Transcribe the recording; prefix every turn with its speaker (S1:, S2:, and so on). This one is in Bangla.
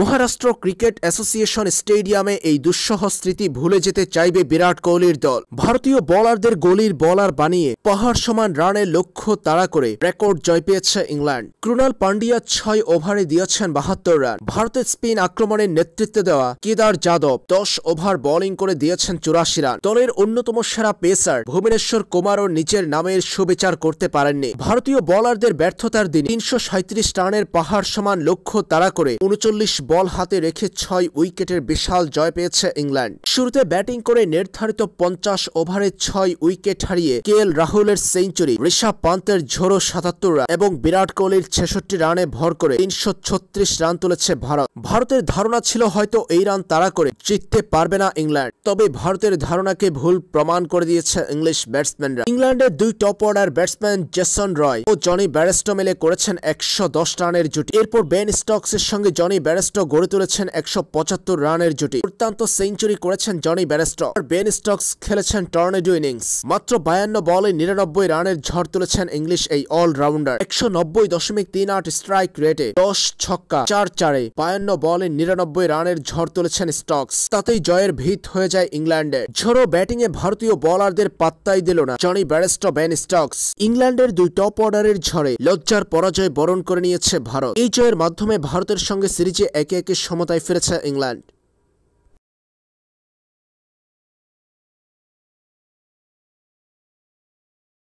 S1: মহারাষ্ট্র ক্রিকেট অ্যাসোসিয়েশন স্টেডিয়ামে এই দুঃসহ স্মৃতি ভুলে যেতে চাইবে বিরাট কোহলির দল ভারতীয় বলারদের গলির বলার বানিয়ে পাহাড় সমান রানের লক্ষ্য তাড়া করে রেকর্ড জয় পেয়েছে ইংল্যান্ড ক্রুনাল পান্ডিয়া ছয় ওভারে দিয়েছেন বাহাত্তর রান ভারতের স্পিন আক্রমণের নেতৃত্বে দেওয়া কেদার যাদব দশ ওভার বোলিং করে দিয়েছেন চুরাশি রান দলের অন্যতম সেরা পেসার ভুবনেশ্বর কুমারও নিজের নামের সুবিচার করতে পারেননি ভারতীয় বলারদের ব্যর্থতার দিন তিনশো রানের পাহাড় সমান লক্ষ্য তাড়া করে উনচল্লিশ বল হাতে রেখে ছয় উইকেটের বিশাল জয় পেয়েছে ইংল্যান্ড শুরুতে ব্যাটিং করে নির্ধারিত পঞ্চাশ ওভারে ছয় উইকেট হারিয়ে কে এল রাহুলের সেঞ্চুরি ঋষভ পান্তের ঝোড়ো সাতাত্তর রান এবং বিরাট কোহলির ছেষট্টি রানে ভর করে তিনশো রান তুলেছে ভারত ভারতের ধারণা ছিল হয়তো এই রান তারা করে জিততে পারবে না ইংল্যান্ড তবে ভারতের ধারণাকে ভুল প্রমাণ করে দিয়েছে ইংলিশ ব্যাটসম্যানরা ইংল্যান্ডের দুই top order batsman Jason Roy ও জনি ব্যারেস্টো মেলে করেছেন একশো রানের জুটি এরপর বেন স্টকসের সঙ্গে জনি ব্যারেস্ট ব্যারেস্ট গড়ে তুলেছেন একশো পঁচাত্তর রানের জুটি দুর্দান্ত সেঞ্চুরি করেছেন জনি ব্যারেস্ট আর বেন স্টকস খেলেছেন টর্নেডো ইনিংস মাত্র বায়ান্ন বলে নিরানব্বই রানের ঝড় তুলেছেন ইংলিশ এই অলরাউন্ডার একশো নব্বই দশমিক তিন আট স্ট্রাইক রেটে দশ ছক্কা চার চারে বায়ান্ন বলে নিরানব্বই রানের ঝড় তুলেছেন স্টকস তাতেই জয়ের ভিত হয়ে যায় ইংল্যান্ডের ঝড়ো ব্যাটিংয়ে ভারতীয় বলারদের পাত্তাই দিল না জনি ব্যারেস্ট বেন স্টকস ইংল্যান্ডের দুই টপ অর্ডারের ঝড়ে লজ্জার পরাজয় বরণ করে নিয়েছে ভারত এই জয়ের মাধ্যমে ভারতের সঙ্গে সিরিজে একে একে সমতায় ফিরেছে ইংল্যান্ড